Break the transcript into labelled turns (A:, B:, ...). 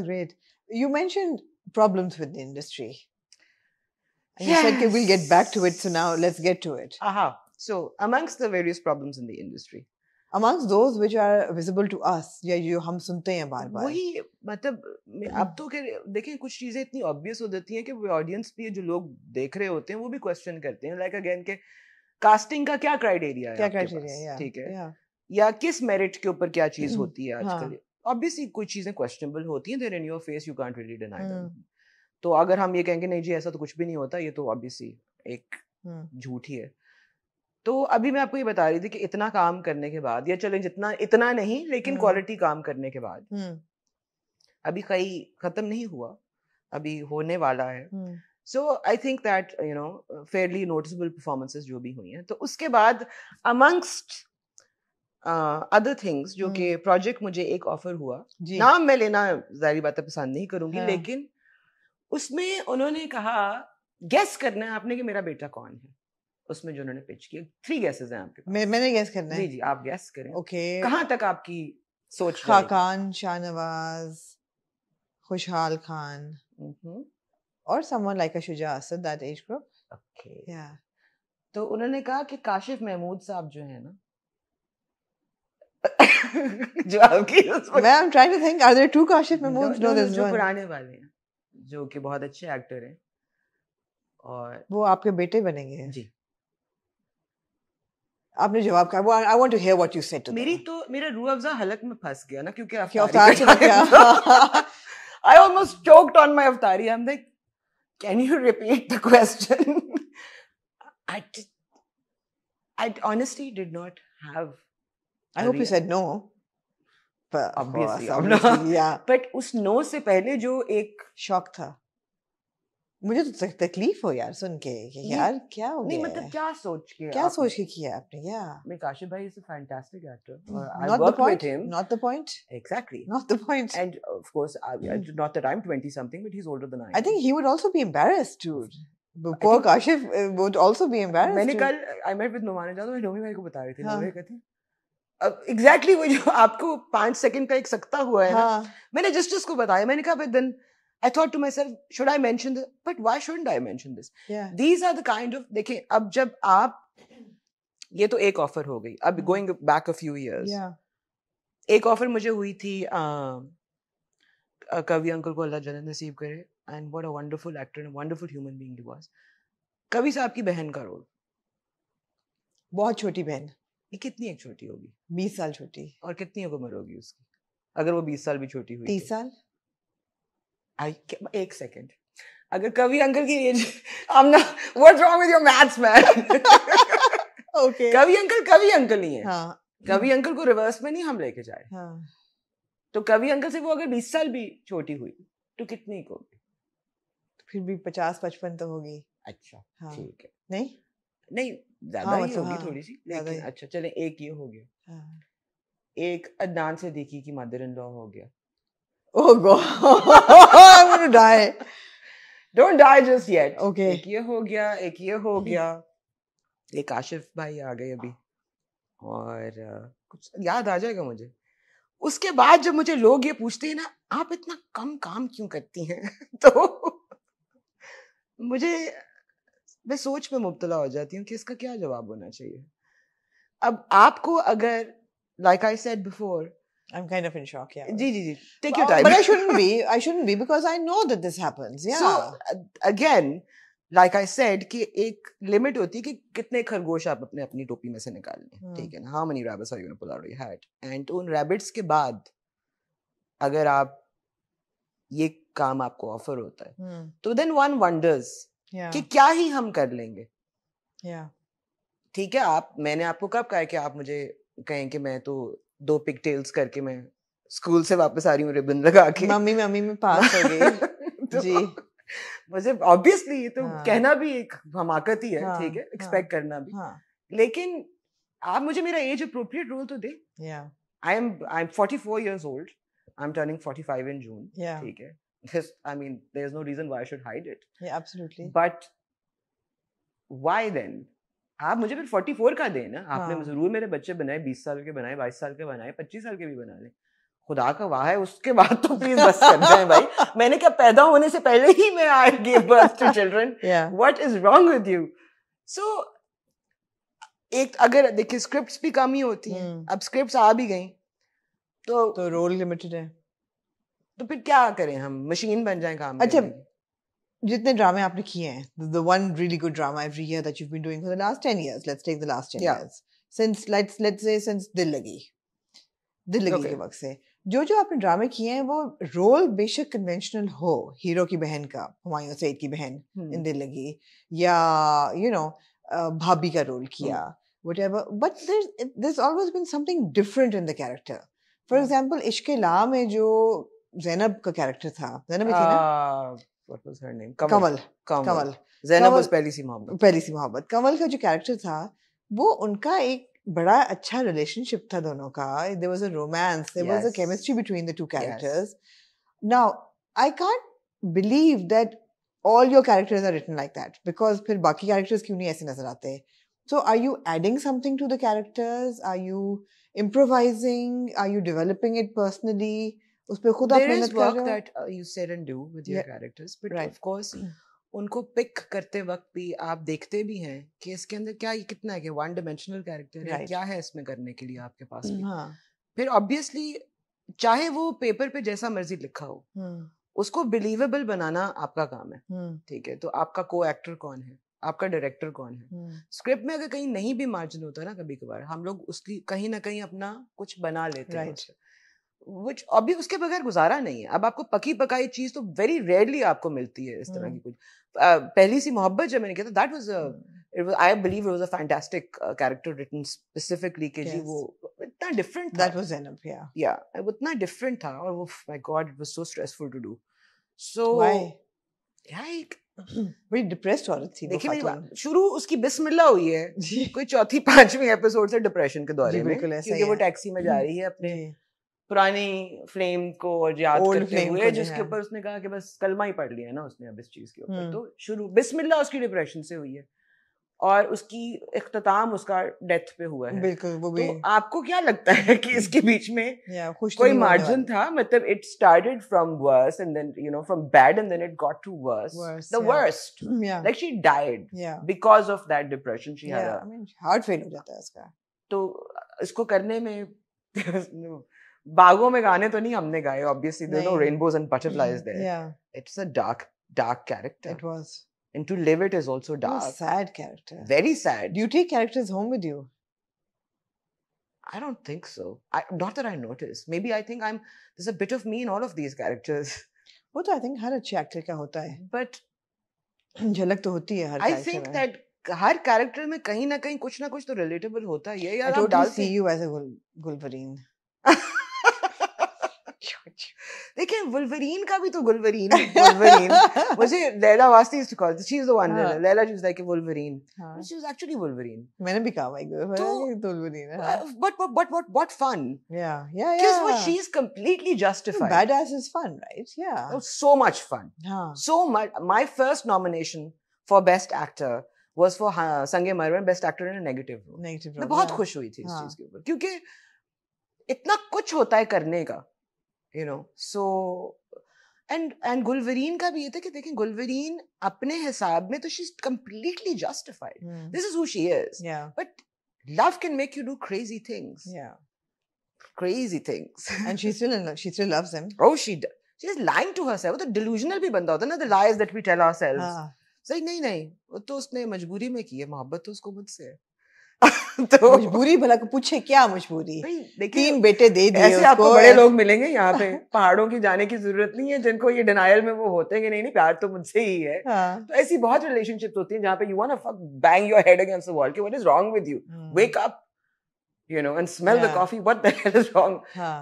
A: Great. You mentioned problems with the industry. And You said, we'll get back to it. So now let's get to it. Aha. So, amongst the various problems in the industry, amongst those which are visible to us, yeah, you hum sunte hain baar baar. वही मतलब अब तो के देखें कुछ चीजें इतनी obvious हो जाती हैं कि वो audience भी है जो लोग देख रहे होते हैं वो question करते like again casting का criteria है क्या criteria है ठीक है या किस merit is ऊपर क्या चीज होती ऑब्वियसली कुछ चीजें क्वेश्चनेबल होती हैं there in your face you can't really deny them तो अगर हम ये कहेंगे नहीं जी ऐसा तो कुछ भी नहीं होता ये तो ऑब्वियसली एक हम्म। झूठ ही है तो अभी मैं आपको ये बता रही थी कि इतना काम करने के बाद या चलो जितना इतना नहीं लेकिन क्वालिटी हम्म। काम करने के बाद हम्म। अभी कई खत्म नहीं हुआ अभी होने वाला है so I think that you know fairly noticeable performances जो भी हुई हैं तो उसके बाद अमंगस्ट अदर थिंग्स जो कि प्रोजेक्ट हम्म। मुझे एक ऑफर हुआ नाम मैं लेना जारी बात पसंद नहीं करूंगी हाँ। लेकिन उसमें उन्होंने कहा गेस करना है आपने कि मेरा बेटा कौन है उसमें जो उन्होंने पिच किया थ्री गैसेस हैं आपके पास मैं, मैंने गैस करना है जी जी आप गैस करें ओके okay. कहाँ तक आपकी सोच खाकान शाहनवाज खुशहाल खान हम्म। और someone like a Asad that age group okay या तो उन्होंने कहा कि काशिफ महमूद साहब जो है ना जो कि बहुत अच्छे एक्टर हैं और वो आपके बेटे बनेंगे जी आपने जवाब कहा I want to hear what you said to मेरी तो मेरा रूह अफजा हलक में फंस गया ना क्योंकि अफ्तार चला गया I almost choked on my अफ्तारी I am like can you repeat the question I I honestly did not have I hope you said no. But obviously, course, obviously yeah. But उस नो से पहले जो एक shock था मुझे तो तकलीफ हो यार सुन के यार क्या हो नहीं मतलब क्या सोच के क्या सोच के किया आपने या मैं काशिफ भाई is a fantastic actor I work with him not the point exactly not the point and of course not that I am 20 something but he is older than I I think he would also be embarrassed dude Poor Kashif uh, would also be embarrassed. मैंने कल I met with Noman Jadhav, नोमी भाई को बता रही थी. नोमी कहती exactly वो जो आपको पांच सेकंड का एक सकता हुआ है हाँ। मैंने जस्ट उसको बताया मैंने कहा then I thought to myself should I mention but why should I mention these are the kind of देखिए अब जब आप ये तो एक ऑफर हो गई अब गोइंग बैक अ फ्यू एक ऑफर मुझे हुई थी कवि अंकल को अल्लाह जन्नत नसीब करे and what a wonderful actor and wonderful human being he was Kavi साहब की बहन का रोल बहुत छोटी बहन ये कितनी एक छोटी होगी बीस साल छोटी और कितनी उम्र होगी उसकी अगर वो बीस साल भी छोटी हुई तीस तो। साल आई एक सेकेंड अगर कवि अंकल की age I am what's wrong with your maths man okay Kavi uncle Kavi uncle he है हाँ. कवि अंकल को रिवर्स में नहीं हम लेके जाए हाँ. तो कवि अंकल से वो अगर 20 साल भी छोटी हुई तो कितनी को फिर भी 50 55 तो होगी अच्छा हाँ। ठीक हाँ. है नहीं नहीं
B: ज्यादा हाँ, ही मतलब होगी हाँ, थोड़ी
A: सी लेकिन अच्छा चले एक ये हो गया हाँ। एक अदनान से देखी कि मदर इन लॉ हो गया oh god I want to die don't die just yet okay एक ये हो गया एक ये हो गया एक आशिफ भाई आ गए अभी और कुछ याद आ जाएगा मुझे उसके बाद जब मुझे लोग ये पूछते हैं ना आप इतना कम काम क्यों करती हैं तो मुझे मैं सोच में मुबतला हो जाती हूँ कि इसका क्या जवाब होना चाहिए अब आपको अगर like I said before I'm kind of in shock. Yeah. Ji, ji, ji. Take your time. but I shouldn't be. I shouldn't be because I know that this happens. Yeah. So again, like I said, कि एक limit होती है कि कितने खरगोश आप अपने अपनी टोपी में से निकाल लें ठीक है ना how many rabbits are you pull out of your hat? And उन rabbits के बाद अगर आप ये काम आपको ऑफर होता है hmm. तो देन वन वंडर्स कि क्या ही हम कर लेंगे ठीक है आप मैंने आपको कब कहा कि आप मुझे कहें कि मैं तो दो पिक टेल्स करके मैं स्कूल से वापस आ रही हूँ रिबन लगा के मम्मी मम्मी में पास हो गई तो जी मुझे ऑब्वियसली ये तो हाँ। कहना भी एक हमाकत ही है हाँ, ठीक हाँ, है एक्सपेक्ट हाँ, करना भी हाँ. लेकिन आप मुझे मेरा एज अप्रोप्रिएट रोल तो they I am I am forty four years old I am turning forty five in June ठीक है this i mean there's no reason why i should hide it yeah absolutely but why then आप मुझे फिर 44 का दें ना आपने हाँ. जरूर मेरे बच्चे बनाए 20 साल के बनाए 22 साल के बनाए 25 साल के भी बना लें खुदा का वाह है उसके बाद तो प्लीज बस कर जाए भाई मैंने क्या पैदा होने से पहले ही मैं I give birth to children what is wrong with you so एक अगर देखिए स्क्रिप्ट्स भी कम ही होती हैं हम्म। अब स्क्रिप्ट्स आ भी गई तो तो रोल लिमिटेड है तो फिर क्या करें हम मशीन बन जाए काम अच्छा जितने ड्रामे आपने किए हैं the one really good drama every year that you been doing for the last 10 years let's take the last 10 years since let's let's say since Dil Lagi दिल लगी okay. के वक्त से जो जो आपने ड्रामे किए हैं वो रोल बेशक कन्वेंशनल हो हीरो की बहन का हुमायूं सईद की बहन hmm. इन दिल लगी या यू नो भाभी का रोल किया whatever but there always been something different in the character for example Ishq La में जो जैनब का कैरेक्टर था जैनब ही थी ना what was her name Kamal Kamal Zainab was Pehli Si मोहब्बत पहली सी मोहब्बत कमल का जो कैरेक्टर था वो उनका एक बड़ा अच्छा रिलेशनशिप था दोनों का there was a romance there was a chemistry between the two characters now I can't believe that all your characters are written like that because फिर बाकी कैरेक्टर्स क्यों नहीं ऐसे नजर आते so are you adding something to the characters? Are you improvising? Are you developing it personally? उस पर खुद आप मेहनत कर रहे हो you said and do with your characters but of course उनको पिक करते वक्त भी आप देखते भी हैं कि इसके अंदर क्या ये कितना है कि वन डायमेंशनल कैरेक्टर है क्या है इसमें करने के लिए आपके पास mm, भी हाँ. फिर ऑब्वियसली चाहे वो पेपर पे जैसा मर्जी लिखा हो hmm. उसको बिलीवेबल बनाना आपका काम है hmm. ठीक है तो आपका को एक्टर कौन है आपका डायरेक्टर कौन है स्क्रिप्ट hmm. में अगर कहीं नहीं भी मार्जिन होता ना कभी कभार हम लोग उसकी कहीं ना कहीं अपना कुछ बना लेते हैं which अभी उसके बगैर गुजारा नहीं है अब आपको पकी पकाई चीज़ तो वेरी रेयरली आपको मिलती है इस तरह की हाँ। कुछ पहली सी मोहब्बत जब मैंने कहा था that was it was I believe it was a fantastic character written specifically कि जी वो इतना डिफरेंट दैट वाज एनफ या या उतना डिफरेंट था और वो my god it was so stressful to do so like बड़ी डिप्रेस्ड औरत थी देखिए मेरी शुरू उसकी बिस्मिल्ला हुई है कोई चौथी पांचवी एपिसोड से डिप्रेशन के दौरे में क्योंकि वो टैक्सी में जा रही है अपने पुरानी फ्लेम को और याद Old करते हुए जिसके ऊपर उसने कहा कि बस कलमा ही पढ़ लिया है ना उसने अब इस चीज़ के ऊपर हम्म। तो शुरू बिस्मिल्ला उसकी डिप्रेशन से हुई है और उसकी इख्तिताम उसका डेथ पे हुआ है बिल्कुल वो भी तो आपको क्या लगता है कि इसके बीच में खुश कोई मार्जिन था मतलब it started from worse and then you know from bad and then it got to worse the worst like she died because of that depression she had I mean heart fail हो जाता है इसका तो इसको करने में बागों में गाने तो नहीं हमने गाए obviously there no rainbows and butterflies there it's a dark dark character it was and to live it is also dark. Oh, sad character. Very sad. Do you take characters home with you? I don't think so. I, not that I notice. Maybe I think I'm. There's a bit of me in all of these characters. वो तो I think हर अच्छे actor का होता है but झलक तो होती है हर आई थिंक दैट हर कैरेक्टर में कहीं ना कहीं कुछ ना कुछ तो रिलेटेबल होता ही है यार I don't see you as a wolverine देखिए वुलवरीन का भी तो गुलवरीन है मुझे Laila Wasti is to call she is the one Laila she is like a wolverine she is actually wolverine मैंने भी कहा भाई गुलवरीन तो, तो वुलवरीन है but but but what fun yeah yeah yeah because she is completely justified badass is fun right yeah so much fun so much my first nomination for best actor was for Sange Marmar best actor in a negative role negative role मैं बहुत खुश हुई थी इस हाँ। चीज के ऊपर क्योंकि इतना कुछ होता है करने का you know so and and wolverine का भी ये था कि देखें गुलवरीन अपने हिसाब में तो she is completely justified this is who she is but love can make you do crazy things crazy things and she still in love she still loves him oh she does she's lying to herself तो delusional भी बंदा होता है ना the lies that we tell ourselves हाँ। सही नहीं नहीं वो तो उसने मजबूरी में की है मोहब्बत तो उसको मुझसे है तो मजबूरी भला को पूछे क्या मजबूरी तीन बेटे दे दिए ऐसे आपको बड़े लोग मिलेंगे यहाँ पे पहाड़ों की जाने की जरूरत नहीं है जिनको ये डिनायल में वो होते हैं कि नहीं नहीं प्यार तो मुझसे ही है हाँ. तो ऐसी बहुत रिलेशनशिप होती है जहाँ पे you want fuck bang your head against the wall कि what is wrong with you wake up you know and smell the coffee what the hell is wrong